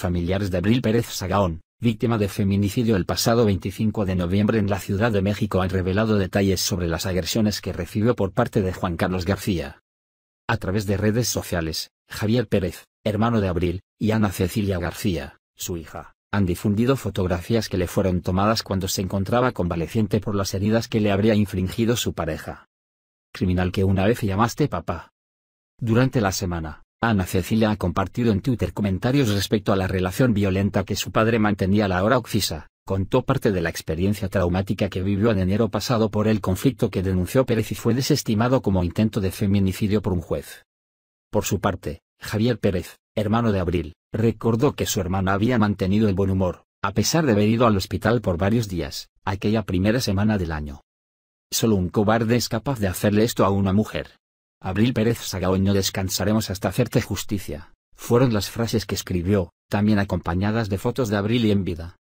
Familiares de Abril Pérez Sagaón, víctima de feminicidio el pasado 25 de noviembre en la Ciudad de México han revelado detalles sobre las agresiones que recibió por parte de Juan Carlos García. A través de redes sociales, Javier Pérez, hermano de Abril, y Ana Cecilia García, su hija, han difundido fotografías que le fueron tomadas cuando se encontraba convaleciente por las heridas que le habría infringido su pareja. Criminal que una vez llamaste papá. Durante la semana, Ana Cecilia ha compartido en Twitter comentarios respecto a la relación violenta que su padre mantenía a la hora oxisa, contó parte de la experiencia traumática que vivió en enero pasado por el conflicto que denunció Pérez y fue desestimado como intento de feminicidio por un juez. Por su parte, Javier Pérez, hermano de Abril, recordó que su hermana había mantenido el buen humor, a pesar de haber ido al hospital por varios días, aquella primera semana del año. Solo un cobarde es capaz de hacerle esto a una mujer. Abril Pérez Sagaoño descansaremos hasta hacerte justicia, fueron las frases que escribió, también acompañadas de fotos de Abril y en vida.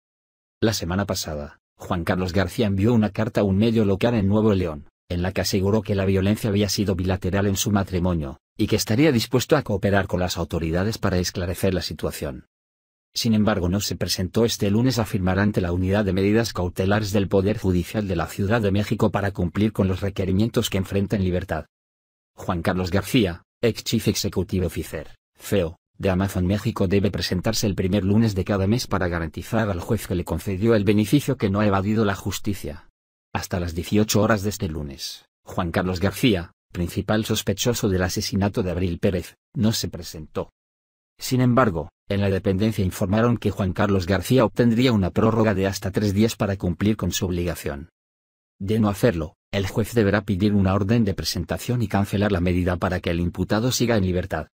La semana pasada, Juan Carlos García envió una carta a un medio local en Nuevo León, en la que aseguró que la violencia había sido bilateral en su matrimonio, y que estaría dispuesto a cooperar con las autoridades para esclarecer la situación. Sin embargo, no se presentó este lunes a firmar ante la Unidad de Medidas Cautelares del Poder Judicial de la Ciudad de México para cumplir con los requerimientos que enfrenta en libertad. Juan Carlos García, ex Chief Executive Officer, CEO, de Amazon México debe presentarse el primer lunes de cada mes para garantizar al juez que le concedió el beneficio que no ha evadido la justicia. Hasta las 18 horas de este lunes, Juan Carlos García, principal sospechoso del asesinato de Abril Pérez, no se presentó. Sin embargo, en la dependencia informaron que Juan Carlos García obtendría una prórroga de hasta tres días para cumplir con su obligación. De no hacerlo, el juez deberá pedir una orden de presentación y cancelar la medida para que el imputado siga en libertad.